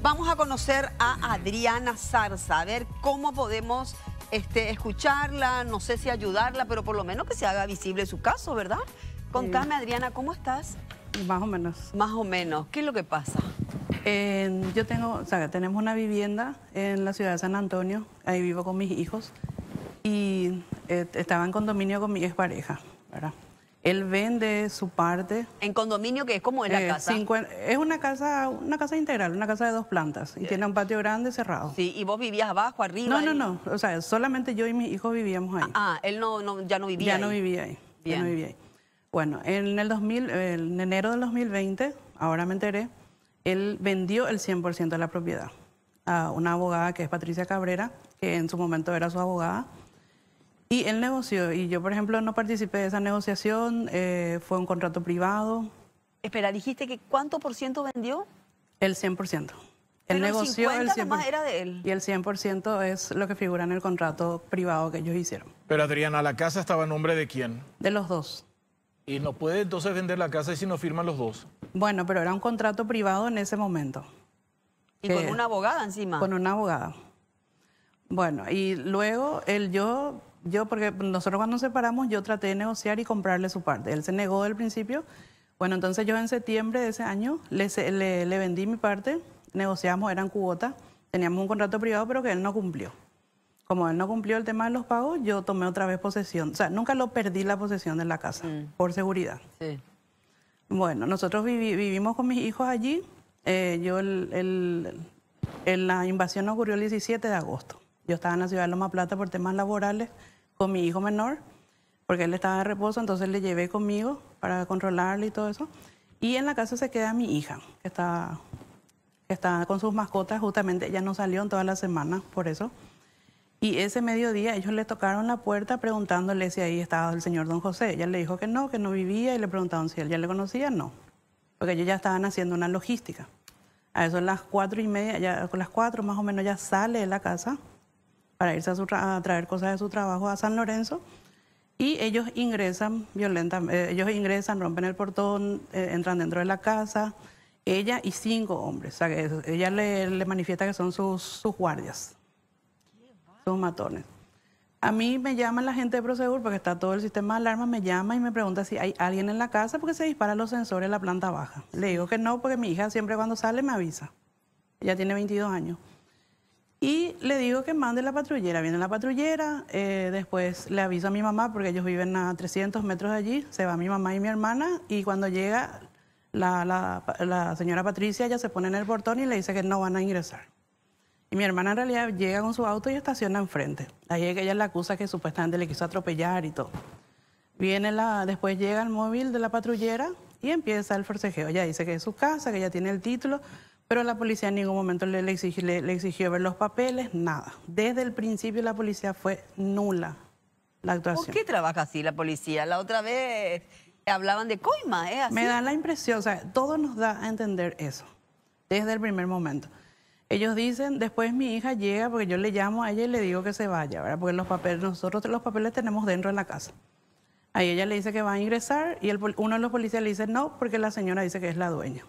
Vamos a conocer a Adriana Zarza, a ver cómo podemos este, escucharla, no sé si ayudarla, pero por lo menos que se haga visible su caso, ¿verdad? Contame, Adriana, ¿cómo estás? Más o menos. Más o menos. ¿Qué es lo que pasa? Eh, yo tengo, o sea, tenemos una vivienda en la ciudad de San Antonio, ahí vivo con mis hijos y eh, estaba en condominio con mi expareja, ¿verdad? Él vende su parte. ¿En condominio que es como en la eh, casa? es una casa, una casa integral, una casa de dos plantas y eh. tiene un patio grande cerrado. Sí, ¿y vos vivías abajo, arriba? No, no, no. O sea, solamente yo y mis hijos vivíamos ahí. Ah, ah él no, ya no vivía ya No vivía ahí. Ya no vivía ahí. Bueno, en el 2000, en enero del 2020, ahora me enteré, él vendió el 100% de la propiedad a una abogada que es Patricia Cabrera, que en su momento era su abogada y el negocio, y yo por ejemplo no participé de esa negociación, eh, fue un contrato privado. Espera, dijiste que ¿cuánto por ciento vendió? El 100%. El negocio el 100%, era de él. Y el 100% es lo que figura en el contrato privado que ellos hicieron. Pero Adriana, ¿la casa estaba en nombre de quién? De los dos. ¿Y no puede entonces vender la casa si no firman los dos? Bueno, pero era un contrato privado en ese momento. Y con una abogada encima. Con una abogada. Bueno, y luego él yo yo, porque nosotros cuando nos separamos, yo traté de negociar y comprarle su parte. Él se negó del principio. Bueno, entonces yo en septiembre de ese año le, vendí mi parte, negociamos, eran cuotas, teníamos un contrato privado, pero que él no cumplió. Como él no cumplió el tema de los pagos, yo tomé otra vez posesión. O sea, nunca lo perdí la posesión de la casa, mm. por seguridad. Sí. Bueno, nosotros vivimos con mis hijos allí. Eh, yo el, la invasión ocurrió el 17 de agosto. Yo estaba en la ciudad de Loma Plata por temas laborales con mi hijo menor, porque él estaba de reposo, entonces le llevé conmigo para controlarle y todo eso. Y en la casa se queda mi hija, que está, está con sus mascotas, justamente ella no salió en toda la semana por eso. Y ese mediodía ellos le tocaron la puerta preguntándole si ahí estaba el señor don José. Ella le dijo que no, que no vivía y le preguntaron si él ya le conocía, no. Porque ellos ya estaban haciendo una logística. A eso a las cuatro y media, ya, a las cuatro más o menos ya sale de la casa para irse a, traer cosas de su trabajo a San Lorenzo y ellos ingresan violentamente, eh, ellos ingresan, rompen el portón, eh, entran dentro de la casa, ella y cinco hombres. ella le, manifiesta que son sus, sus guardias, sus matones. A mí me llaman la gente de Prosegur porque está todo el sistema de alarma, me llama y me pregunta si hay alguien en la casa porque se disparan los sensores en la planta baja. Le digo que no porque mi hija siempre cuando sale me avisa. Ella tiene 22 años. Y le digo que mande la patrullera. Viene la patrullera, eh, después le aviso a mi mamá porque ellos viven a 300 metros de allí. Se va mi mamá y mi hermana y cuando llega la, señora Patricia ya se pone en el portón y le dice que no van a ingresar. Y mi hermana en realidad llega con su auto y estaciona enfrente. Ahí es que ella la acusa que supuestamente le quiso atropellar y todo. Viene la, después llega el móvil de la patrullera y empieza el forcejeo. Ella dice que es su casa, que ella tiene el título, pero la policía en ningún momento le, le, exigió, le, exigió ver los papeles, nada. Desde el principio la policía fue nula la actuación. ¿Por qué trabaja así la policía? La otra vez hablaban de coima, ¿eh? Me da la impresión, o sea, todo nos da a entender eso, desde el primer momento. Ellos dicen, después mi hija llega porque yo le llamo a ella y le digo que se vaya, ¿verdad? Porque los papeles, nosotros los papeles tenemos dentro de la casa. Ahí ella le dice que va a ingresar y el, uno de los policías le dice no porque la señora dice que es la dueña.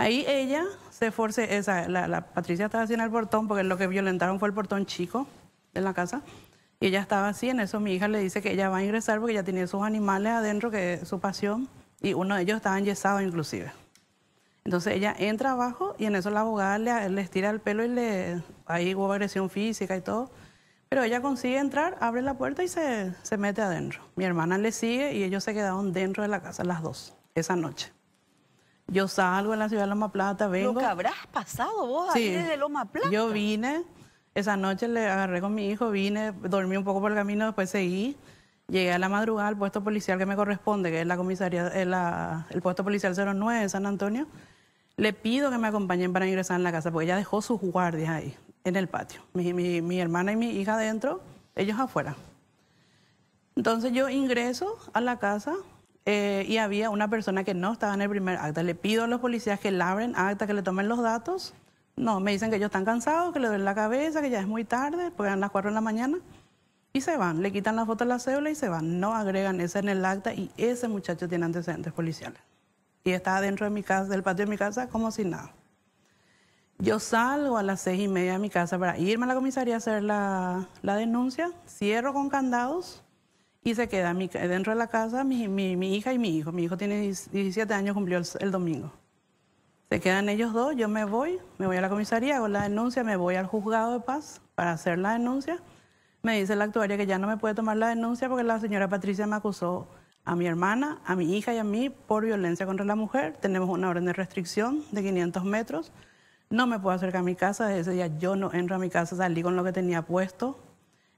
Ahí ella se force, esa, la, Patricia estaba haciendo el portón, porque lo que violentaron fue el portón chico de la casa. Y ella estaba así, en eso mi hija le dice que ella va a ingresar porque ella tenía sus animales adentro, que es su pasión, y uno de ellos estaba enyesado inclusive. Entonces ella entra abajo y en eso la abogada le, estira el pelo y le, ahí hubo agresión física y todo. Pero ella consigue entrar, abre la puerta y se mete adentro. Mi hermana le sigue y ellos se quedaron dentro de la casa las dos esa noche. Yo salgo en la ciudad de Loma Plata, vengo. Lo que habrás pasado vos ahí desde Loma Plata. Yo vine, esa noche le agarré con mi hijo, vine, dormí un poco por el camino, después seguí. Llegué a la madrugada al puesto policial que me corresponde, que es la comisaría, eh, el puesto policial 09 de San Antonio. Le pido que me acompañen para ingresar en la casa, porque ella dejó sus guardias ahí, en el patio. mi hermana y mi hija adentro, ellos afuera. Entonces yo ingreso a la casa, eh, y había una persona que no estaba en el primer acta. Le pido a los policías que abren acta, que le tomen los datos. No, me dicen que ellos están cansados, que le duelen la cabeza, que ya es muy tarde, porque eran las 4 de la mañana. Y se van, le quitan la foto a la cédula y se van. No agregan ese en el acta y ese muchacho tiene antecedentes policiales. Y estaba dentro de mi casa, del patio de mi casa, como sin nada. Yo salgo a las seis y media de mi casa para irme a la comisaría a hacer la, la denuncia, cierro con candados y se queda dentro de la casa mi, mi, mi, hija y mi hijo. Mi hijo tiene 17 años, cumplió el, el, domingo. Se quedan ellos dos, yo me voy, me voy a la comisaría, hago la denuncia, me voy al juzgado de paz para hacer la denuncia. Me dice la actuaria que ya no me puede tomar la denuncia porque la señora Patricia me acusó a mi hermana, a mi hija y a mí por violencia contra la mujer. Tenemos una orden de restricción de 500 metros. No me puedo acercar a mi casa, desde ese día yo no entro a mi casa, salí con lo que tenía puesto,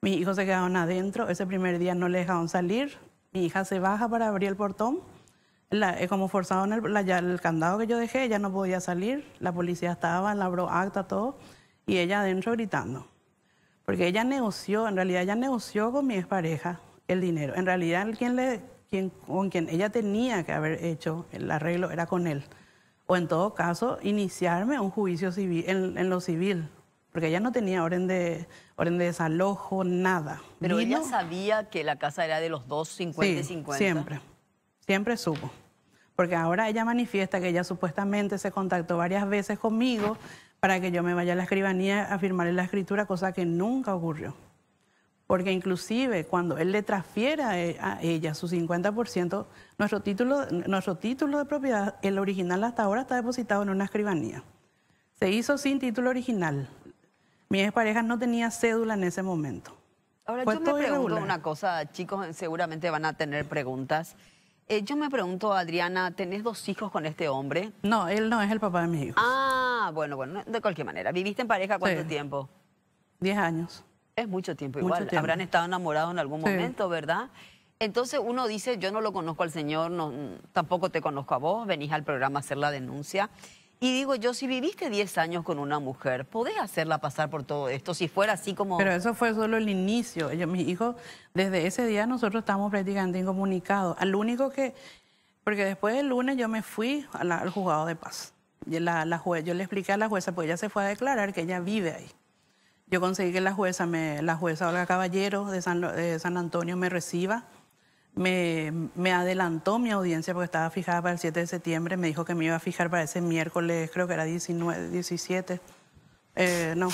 mis hijos se quedaron adentro, ese primer día no le dejaron salir, mi hija se baja para abrir el portón, eh, como forzaron el, el candado que yo dejé, ella no podía salir, la policía estaba, labró acta, todo, y ella adentro gritando. Porque ella negoció, en realidad ella negoció con mi expareja el dinero. En realidad con quien ella tenía que haber hecho el arreglo era con él. O en todo caso, iniciarme un juicio civil en lo civil, porque ella no tenía orden de, orden de desalojo, nada. Pero ella sabía que la casa era de los dos, 50 y 50. Siempre, siempre supo. Porque ahora ella manifiesta que ella supuestamente se contactó varias veces conmigo para que yo me vaya a la escribanía a firmar en la escritura, cosa que nunca ocurrió. Porque inclusive cuando él le transfiera e, a ella su 50%, nuestro título, nuestro título de propiedad, el original hasta ahora está depositado en una escribanía. Se hizo sin título original. Mi pareja no tenía cédula en ese momento. Ahora, yo me pregunto una cosa, chicos, seguramente van a tener preguntas. Eh, yo me pregunto, Adriana, ¿tenés dos hijos con este hombre? No, él no es el papá de mis hijos. Ah, bueno, bueno, de cualquier manera. ¿Viviste en pareja cuánto tiempo? Diez años. Es mucho tiempo igual. Habrán estado enamorados en algún momento, ¿verdad? Entonces uno dice, yo no lo conozco al señor, tampoco te conozco a vos, venís al programa a hacer la denuncia. Y digo yo, si viviste 10 años con una mujer, ¿podés hacerla pasar por todo esto? Si fuera así como... Pero eso fue solo el inicio. Yo, mis hijos, desde ese día nosotros estamos prácticamente incomunicados. Al único que... Porque después del lunes yo me fui al juzgado de paz. la, yo le expliqué a la jueza, pues ella se fue a declarar que ella vive ahí. Yo conseguí que la jueza, la jueza Olga Caballero de San Antonio me reciba me, me, adelantó mi audiencia porque estaba fijada para el 7 de septiembre, me dijo que me iba a fijar para ese miércoles, creo que era 19, 17, eh, no,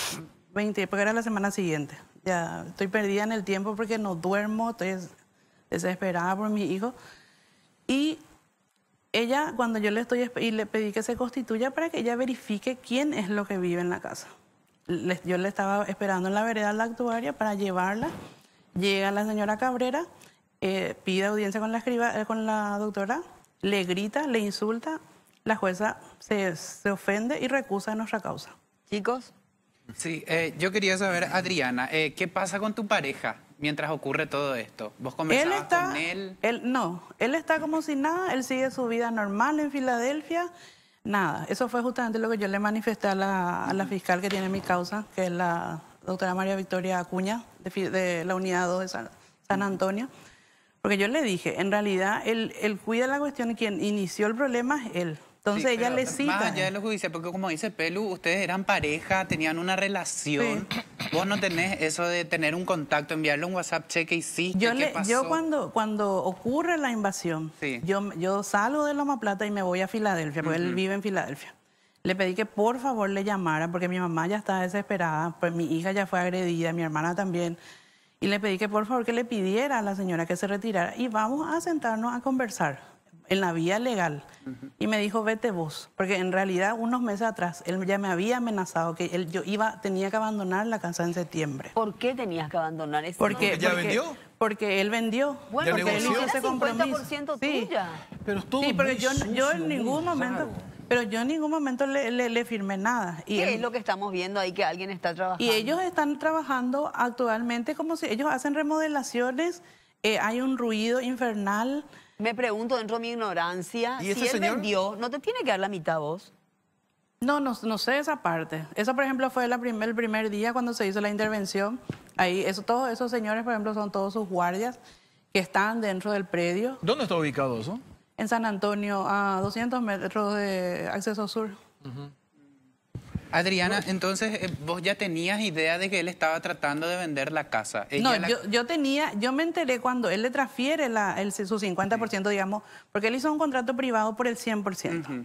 20, porque era la semana siguiente. Ya estoy perdida en el tiempo porque no duermo, estoy desesperada por mi hijo. Y ella, cuando yo le estoy y le pedí que se constituya para que ella verifique quién es lo que vive en la casa. yo le estaba esperando en la vereda la actuaria para llevarla. Llega la señora Cabrera eh, pide audiencia con la, eh, con la doctora, le grita, le insulta, la jueza se, se ofende y recusa nuestra causa. Chicos. Sí, eh, yo quería saber, Adriana, ¿qué pasa con tu pareja mientras ocurre todo esto? ¿Vos conversabas él con él? No, él está como si nada, él sigue su vida normal en Filadelfia, nada. Eso fue justamente lo que yo le manifesté a la, fiscal que tiene mi causa, que es la doctora María Victoria Acuña, de, la Unidad 2 de San Antonio. Porque yo le dije, en realidad, él, cuida la cuestión y quien inició el problema es él. Entonces ella le cita. Más allá de lo judicial, porque como dice Pelu, ustedes eran pareja, tenían una relación. Vos no tenés eso de tener un contacto, enviarle un WhatsApp, cheque y sí. Yo, yo cuando, cuando ocurre la invasión, yo, yo salgo de Loma Plata y me voy a Filadelfia, porque él vive en Filadelfia. Le pedí que por favor le llamara, porque mi mamá ya estaba desesperada, pues mi hija ya fue agredida, mi hermana también y le pedí que por favor que le pidiera a la señora que se retirara y vamos a sentarnos a conversar en la vía legal. Y me dijo, vete vos, porque en realidad unos meses atrás él ya me había amenazado que él, yo iba, tenía que abandonar la casa en septiembre. ¿Por qué tenías que abandonar esa porque, ¿Porque, ¿Ya vendió? Porque él vendió. Bueno, porque él hizo ese compromiso. tuya. Sí. Pero todo sí, porque yo, en ningún momento... Pero yo en ningún momento le, firmé nada. ¿Qué es lo que estamos viendo ahí que alguien está trabajando? Y ellos están trabajando actualmente como si ellos hacen remodelaciones, eh, hay un ruido infernal. Me pregunto dentro de mi ignorancia, ¿Y si él vendió, ¿no te tiene que dar la mitad voz. No, no, no sé esa parte. Eso, por ejemplo, fue el primer día cuando se hizo la intervención. Ahí, eso, todos esos señores, por ejemplo, son todos sus guardias que están dentro del predio. ¿Dónde está ubicado eso? en San Antonio, a 200 metros de acceso sur. Adriana, entonces eh, vos ya tenías idea de que él estaba tratando de vender la casa. no, Yo, tenía, yo me enteré cuando él le transfiere su 50%, digamos, porque él hizo un contrato privado por el 100%.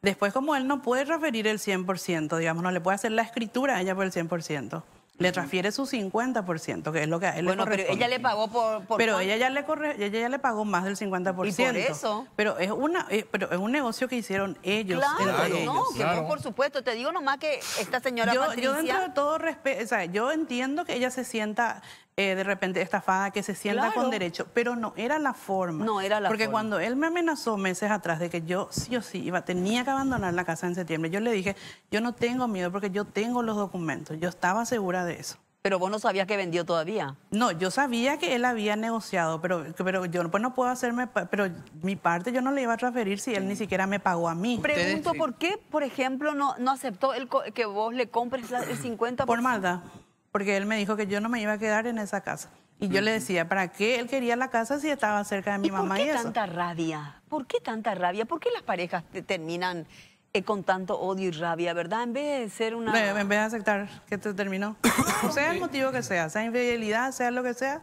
Después, como él no puede referir el 100%, digamos, no le puede hacer la escritura a ella por el 100%. Le transfiere su 50%, que es lo que él bueno, le corresponde. pero ella le pagó por... pero ella ya, le corre, ella ya le pagó más del 50%. ¿Y por eso? Pero es, una, eh, pero es un negocio que hicieron ellos. Claro, no, Que por supuesto. Te digo nomás que esta señora Patricia... Yo dentro de todo respeto, o sea, yo entiendo que ella se sienta eh, de repente estafada, que se sienta con derecho. Pero no era la forma. No era la Porque cuando él me amenazó meses atrás de que yo sí o sí iba, tenía que abandonar la casa en septiembre, yo le dije, yo no tengo miedo porque yo tengo los documentos. Yo estaba segura de eso. Pero vos no sabías que vendió todavía. No, yo sabía que él había negociado, pero, pero yo pues no puedo hacerme, pero mi parte yo no le iba a transferir si él ni siquiera me pagó a mí. Pregunto, ¿por qué, por ejemplo, no, no aceptó el, que vos le compres el 50%? Por maldad porque él me dijo que yo no me iba a quedar en esa casa. Y yo le decía, ¿para qué él quería la casa si estaba cerca de mi ¿Y mamá? ¿Por qué tanta rabia? ¿Por qué tanta rabia? ¿Por qué las parejas terminan eh, con tanto odio y rabia, verdad? En vez de ser una... En vez de aceptar que te terminó. sea el motivo que sea, sea infidelidad, sea lo que sea.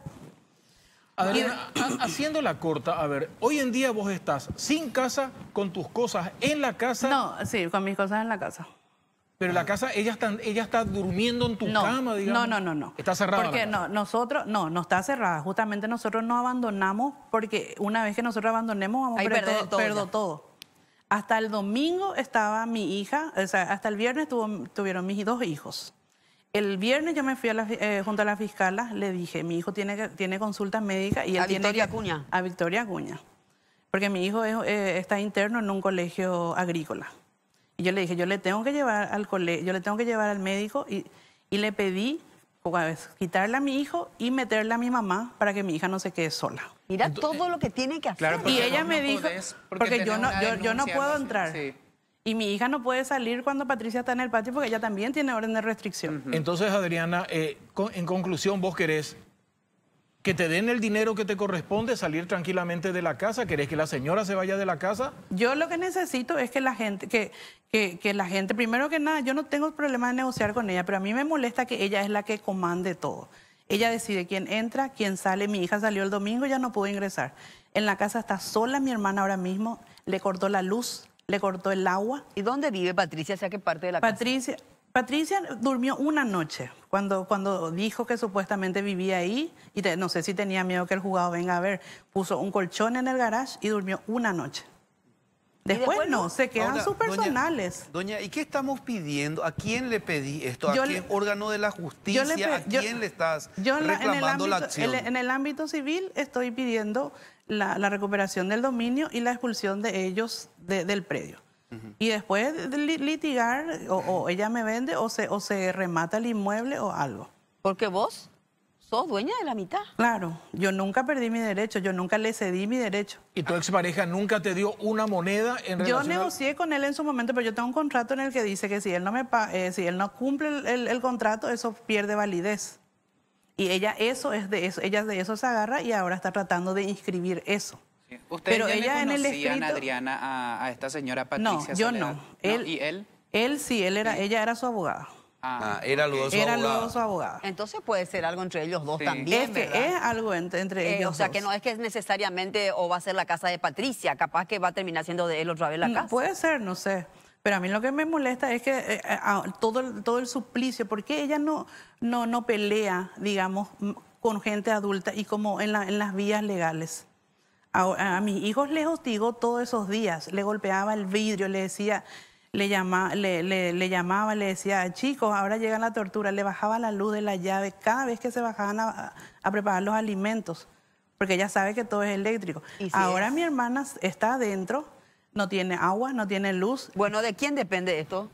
Adriana, haciendo la corta, a ver, hoy en día vos estás sin casa, con tus cosas en la casa. No, sí, con mis cosas en la casa. Pero la ah. casa, ella está, ella está durmiendo en tu cama, digamos. No, no, no, no. Está cerrada. Porque no, nosotros, no, no está cerrada. Justamente nosotros no abandonamos, porque una vez que nosotros abandonemos, vamos a perder todo. Hasta el domingo estaba mi hija, o sea, hasta el viernes tuvieron mis dos hijos. El viernes yo me fui eh, junto a la fiscala, le dije, mi hijo tiene, tiene consulta médica y él a Victoria Acuña. A Victoria Acuña. Porque mi hijo eh, está interno en un colegio agrícola. Y yo le dije, yo le tengo que llevar al colegio, yo le tengo que llevar al médico y, le pedí pues, quitarle a mi hijo y meterle a mi mamá para que mi hija no se quede sola. Mira todo lo que tiene que hacer. y ella me dijo, porque, yo, no, yo, no puedo entrar. Y mi hija no puede salir cuando Patricia está en el patio porque ella también tiene orden de restricción. Entonces, Adriana, eh, en conclusión, vos querés que te den el dinero que te corresponde, salir tranquilamente de la casa. ¿Querés que la señora se vaya de la casa? Yo lo que necesito es que la gente, que, la gente, primero que nada, yo no tengo problema de negociar con ella, pero a mí me molesta que ella es la que comande todo. Ella decide quién entra, quién sale. Mi hija salió el domingo, ya no pudo ingresar. En la casa está sola mi hermana ahora mismo, le cortó la luz, le cortó el agua. ¿Y dónde vive Patricia? ¿Sea que parte de la casa? Patricia, Patricia durmió una noche cuando, cuando dijo que supuestamente vivía ahí y no sé si tenía miedo que el juzgado venga a ver. Puso un colchón en el garage y durmió una noche. Después, no, se quedan sus personales. Doña, ¿y qué estamos pidiendo? ¿A quién le pedí esto? ¿A quién órgano de la justicia? ¿A quién le estás reclamando la acción? en el ámbito civil estoy pidiendo la, recuperación del dominio y la expulsión de ellos del predio. Y después de litigar, o, ella me vende, o se, o se remata el inmueble o algo. Porque vos sos dueña de la mitad. Claro, yo nunca perdí mi derecho, yo nunca le cedí mi derecho. ¿Y tu ex pareja nunca te dio una moneda en relación Yo negocié con él en su momento, pero yo tengo un contrato en el que dice que si él no, me eh, si él no cumple el, el, contrato, eso pierde validez. Y ella eso es de eso, ella de eso se agarra y ahora está tratando de inscribir eso. Pero ella le conocían, en Adriana, a, esta señora Patricia No, yo no. Él, ¿Y él? Él sí, él era, ella era su abogada. Ah, ah era luego su era su abogada. Entonces puede ser algo entre ellos dos también. Es que es algo entre, eh, ellos O sea, que no es que necesariamente o va a ser la casa de Patricia, capaz que va a terminar siendo de él otra vez la mm, casa. puede ser, no sé. Pero a mí lo que me molesta es que eh, eh, ah, todo, el, todo el suplicio, porque ella no, no, no pelea, digamos, con gente adulta y como en, en las vías legales. A, mis hijos les hostigó todos esos días, le golpeaba el vidrio, le decía, le, llamaba, le, llamaba, le decía, chicos, ahora llega la tortura, le bajaba la luz de la llave cada vez que se bajaban a, preparar los alimentos, porque ella sabe que todo es eléctrico. ahora mi hermana está adentro, no tiene agua, no tiene luz. Bueno, ¿de quién depende esto?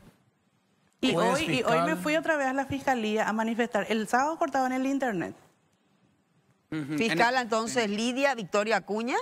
Y hoy, me fui otra vez a la fiscalía a manifestar. El sábado en el internet. Fiscal, entonces, Lidia Victoria Acuña.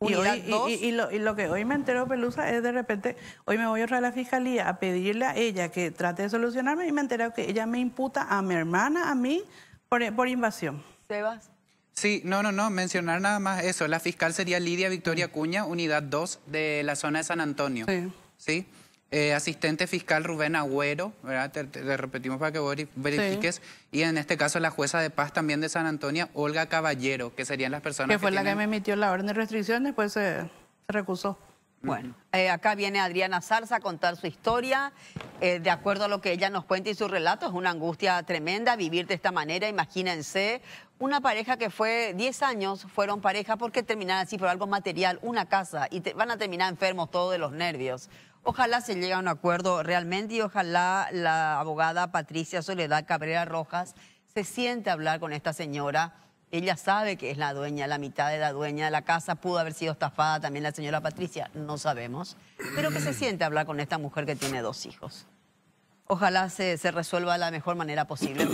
Y, y, lo, que hoy me enteró Pelusa es de repente, hoy me voy a a la fiscalía a pedirle a ella que trate de solucionarme y me enteré que ella me imputa a mi hermana, a mí, por, por invasión. Sebas. Sí, no, no, no, mencionar nada más eso. La fiscal sería Lidia Victoria Cuña, unidad 2 de la zona de San Antonio. Sí. ¿Sí? Eh, asistente fiscal Rubén Agüero, ¿verdad? Te, repetimos para que verifiques. Y en este caso la jueza de paz también de San Antonio, Olga Caballero, que serían las personas que... fue la que me emitió la orden de restricción, después se, recusó. Bueno, eh, acá viene Adriana Zarza a contar su historia. Eh, de acuerdo a lo que ella nos cuenta y su relato, es una angustia tremenda vivir de esta manera. Imagínense, una pareja que fue 10 años, fueron pareja porque terminaron así por algo material, una casa, y van a terminar enfermos todos de los nervios. Ojalá se llegue a un acuerdo realmente y ojalá la abogada Patricia Soledad Cabrera Rojas se siente a hablar con esta señora. Ella sabe que es la dueña, la mitad de la dueña de la casa. Pudo haber sido estafada también la señora Patricia, no sabemos. Pero que se siente a hablar con esta mujer que tiene dos hijos. Ojalá se, resuelva de la mejor manera posible.